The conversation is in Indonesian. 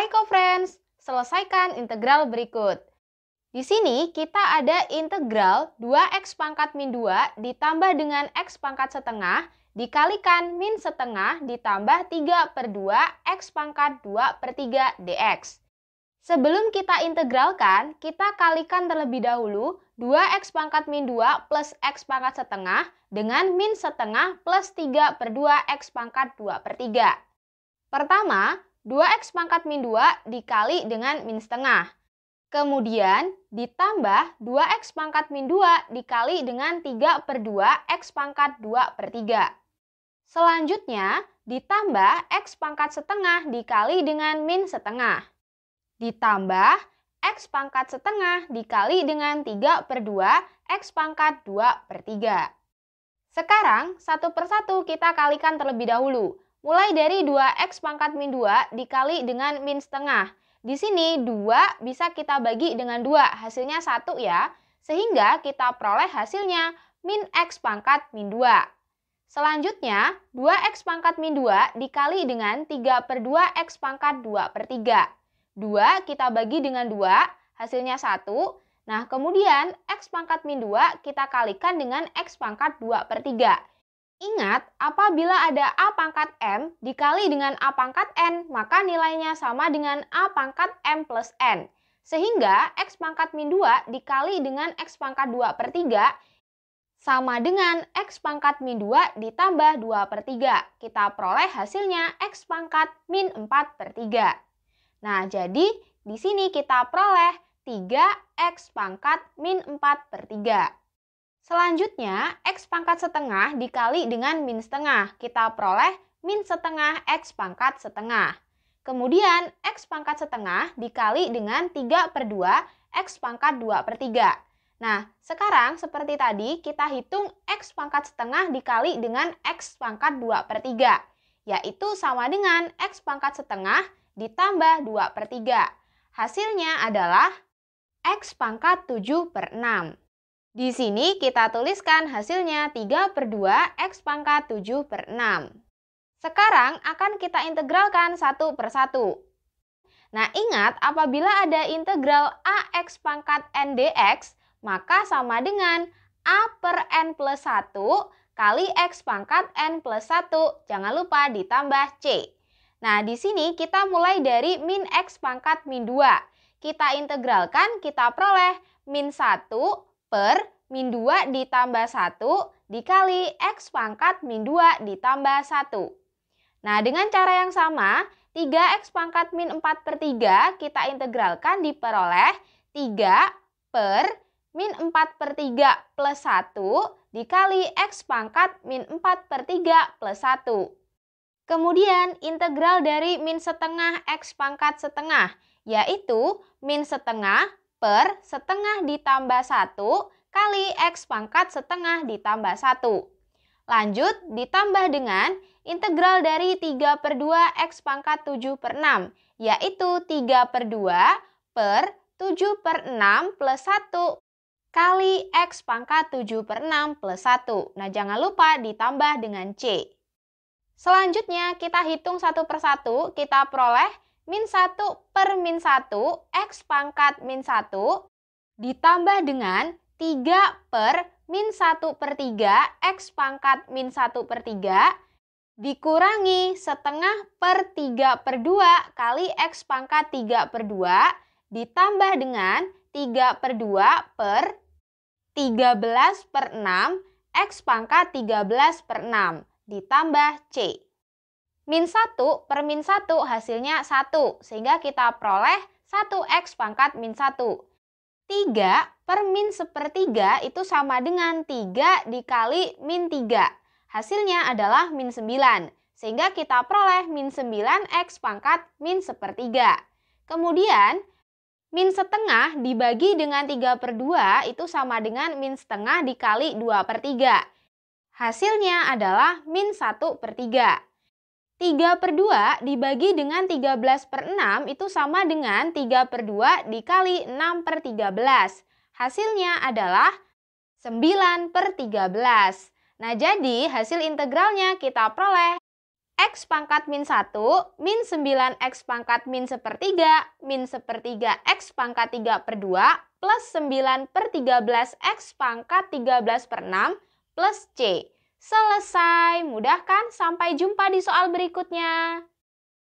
Hai co-friends, selesaikan integral berikut. Di sini kita ada integral 2x pangkat min 2 ditambah dengan x pangkat setengah dikalikan min setengah ditambah 3 per 2 x pangkat 2 per 3 dx. Sebelum kita integralkan, kita kalikan terlebih dahulu 2x pangkat min 2 plus x pangkat setengah dengan min setengah plus 3 per 2 x pangkat 2 per 3. Pertama, 2x pangkat min 2 dikali dengan min setengah. Kemudian ditambah 2x pangkat min 2 dikali dengan 3 per 2 x pangkat 2 per 3. Selanjutnya ditambah x pangkat setengah dikali dengan min setengah. Ditambah x pangkat setengah dikali dengan 3 per 2 x pangkat 2 per 3. Sekarang satu persatu kita kalikan terlebih dahulu. Mulai dari 2x pangkat min 2 dikali dengan min setengah. Di sini 2 bisa kita bagi dengan 2, hasilnya 1 ya. Sehingga kita peroleh hasilnya min x pangkat min 2. Selanjutnya, 2x pangkat min 2 dikali dengan 3 per 2x pangkat 2 per 3. 2 kita bagi dengan 2, hasilnya 1. Nah, kemudian x pangkat min 2 kita kalikan dengan x pangkat 2 per 3. Ingat, apabila ada A pangkat M dikali dengan A pangkat N, maka nilainya sama dengan A pangkat M plus N. Sehingga X pangkat min 2 dikali dengan X pangkat 2 per 3 sama dengan X pangkat min 2 ditambah 2 per 3. Kita peroleh hasilnya X pangkat min 4 per 3. Nah, jadi di sini kita peroleh 3X pangkat min 4 per 3. Selanjutnya, X pangkat setengah dikali dengan min setengah. Kita peroleh min setengah X pangkat setengah. Kemudian, X pangkat setengah dikali dengan 3 per 2 X pangkat 2 per 3. Nah, sekarang seperti tadi kita hitung X pangkat setengah dikali dengan X pangkat 2 per 3, yaitu sama dengan X pangkat setengah ditambah 2 per 3. Hasilnya adalah X pangkat 7 per 6. Di sini kita tuliskan hasilnya 3 per 2 X pangkat 7 per 6. Sekarang akan kita integralkan satu per satu. Nah ingat apabila ada integral AX pangkat N dx, maka sama dengan A per N plus 1 kali X pangkat N plus 1, jangan lupa ditambah C. Nah di sini kita mulai dari min X pangkat min 2. Kita integralkan, kita peroleh min 1 per min 2 ditambah 1 dikali X pangkat min 2 ditambah 1. Nah, dengan cara yang sama, 3X pangkat min 4 per 3 kita integralkan diperoleh 3 per min 4 per 3 plus 1 dikali X pangkat min 4 per 3 plus 1. Kemudian integral dari min setengah X pangkat setengah, yaitu min setengah per setengah ditambah 1 kali X pangkat setengah ditambah 1. Lanjut, ditambah dengan integral dari 3 per 2 X pangkat 7 per 6, yaitu 3 per 2 per 7 per 6 plus 1 kali X pangkat 7 per 6 plus 1. Nah, jangan lupa ditambah dengan C. Selanjutnya, kita hitung satu persatu, kita peroleh min 1 per min 1 X pangkat min 1 ditambah dengan 3 per min 1 per 3 X pangkat min 1 per 3 dikurangi setengah per 3 per 2 kali X pangkat 3 per 2 ditambah dengan 3 per 2 per 13 per 6 X pangkat 13 per 6 ditambah C. Min 1 per min 1 hasilnya 1, sehingga kita peroleh 1x pangkat min 1. 3 per min 1 per 3 itu sama dengan 3 dikali min 3. Hasilnya adalah min 9, sehingga kita peroleh min 9x pangkat min 1 per 3. Kemudian, min setengah dibagi dengan 3 per 2 itu sama dengan min setengah dikali 2 per 3. Hasilnya adalah min 1 per 3. 3 per 2 dibagi dengan 13 per 6 itu sama dengan 3 per 2 dikali 6 per 13. Hasilnya adalah 9 per 13. Nah, jadi hasil integralnya kita peroleh X pangkat min 1, min 9X pangkat min 1 per 3, min 1 per 3 X pangkat 3 per 2, plus 9 per 13X pangkat 13 per 6, plus C. Selesai, mudah kan? Sampai jumpa di soal berikutnya.